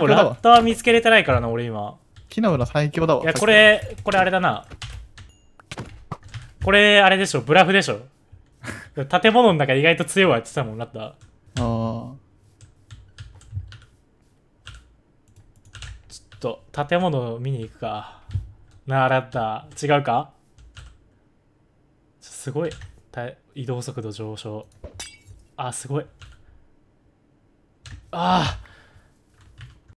もうラッター見つけれてないからな、俺今。木の裏最強だわ。いや、これ、これあれだな。これ、あれでしょ、ブラフでしょ。建物の中意外と強いわ言ってたもんなった。ああ。ちょっと、建物見に行くか。なあ、ラッター。違うかすごい。移動速度上昇。あ、すごい。ああ。